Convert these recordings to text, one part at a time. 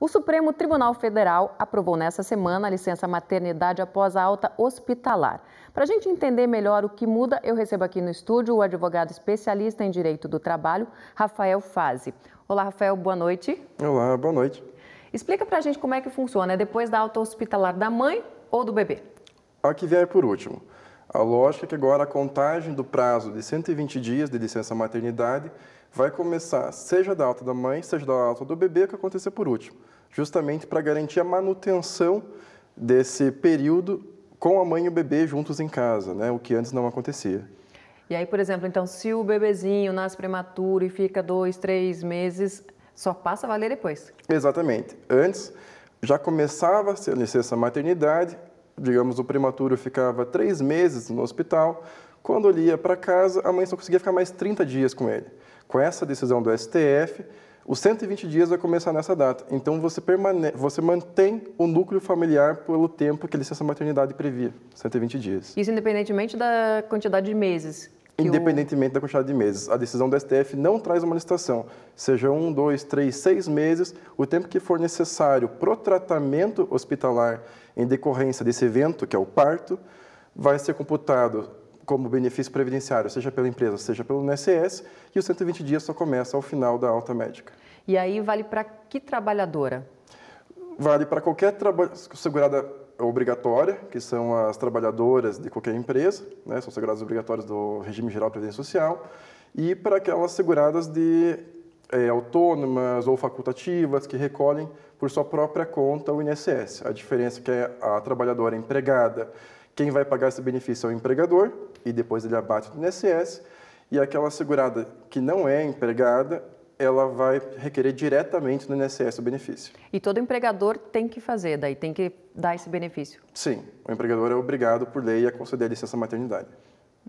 O Supremo Tribunal Federal aprovou nessa semana a licença maternidade após a alta hospitalar. Para a gente entender melhor o que muda, eu recebo aqui no estúdio o advogado especialista em direito do trabalho, Rafael Fazi. Olá, Rafael, boa noite. Olá, boa noite. Explica para a gente como é que funciona, é depois da alta hospitalar da mãe ou do bebê? A que vier por último. A lógica é que agora a contagem do prazo de 120 dias de licença maternidade vai começar, seja da alta da mãe, seja da alta do bebê, o que acontecer por último justamente para garantir a manutenção desse período com a mãe e o bebê juntos em casa, né? o que antes não acontecia. E aí, por exemplo, então, se o bebezinho nasce prematuro e fica dois, três meses, só passa a valer depois? Exatamente. Antes, já começava a ser licença maternidade, digamos, o prematuro ficava três meses no hospital, quando ele ia para casa, a mãe só conseguia ficar mais 30 dias com ele. Com essa decisão do STF, os 120 dias vai começar nessa data. Então você, permane você mantém o núcleo familiar pelo tempo que a licença maternidade previa, 120 dias. Isso independentemente da quantidade de meses. Independentemente da quantidade de meses. A decisão do STF não traz uma licitação. Seja um, dois, três, seis meses, o tempo que for necessário para o tratamento hospitalar em decorrência desse evento, que é o parto, vai ser computado como benefício previdenciário, seja pela empresa, seja pelo INSS, e os 120 dias só começa ao final da alta médica. E aí vale para que trabalhadora? Vale para qualquer segurada obrigatória, que são as trabalhadoras de qualquer empresa, né? são seguradas obrigatórias do regime geral de previdência social, e para aquelas seguradas de é, autônomas ou facultativas que recolhem por sua própria conta o INSS. A diferença é que a trabalhadora empregada quem vai pagar esse benefício é o empregador, e depois ele abate do INSS, e aquela segurada que não é empregada, ela vai requerer diretamente no INSS o benefício. E todo empregador tem que fazer, daí tem que dar esse benefício? Sim, o empregador é obrigado por lei a conceder a licença maternidade.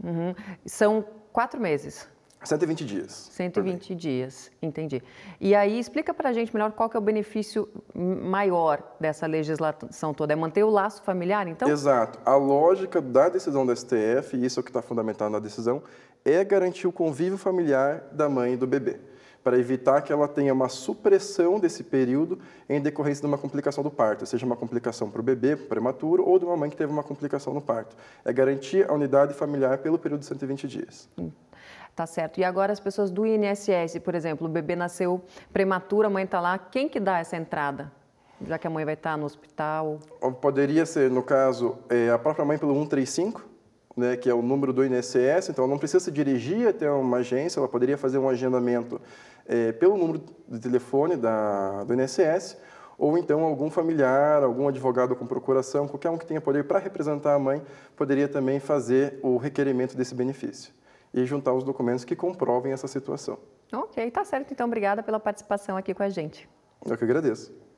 Uhum. São quatro meses? 120 dias. 120 dias, entendi. E aí explica para a gente melhor qual que é o benefício maior dessa legislação toda. É manter o laço familiar, então? Exato. A lógica da decisão do STF, e isso é o que está fundamentado na decisão, é garantir o convívio familiar da mãe e do bebê, para evitar que ela tenha uma supressão desse período em decorrência de uma complicação do parto, seja uma complicação para o bebê prematuro ou de uma mãe que teve uma complicação no parto. É garantir a unidade familiar pelo período de 120 dias. Hum. Tá certo. E agora as pessoas do INSS, por exemplo, o bebê nasceu prematuro, a mãe está lá, quem que dá essa entrada? Já que a mãe vai estar tá no hospital? Poderia ser, no caso, é, a própria mãe pelo 135, né, que é o número do INSS, então ela não precisa se dirigir até uma agência, ela poderia fazer um agendamento é, pelo número de telefone da, do INSS, ou então algum familiar, algum advogado com procuração, qualquer um que tenha poder para representar a mãe, poderia também fazer o requerimento desse benefício e juntar os documentos que comprovem essa situação. Ok, tá certo. Então, obrigada pela participação aqui com a gente. Eu que agradeço.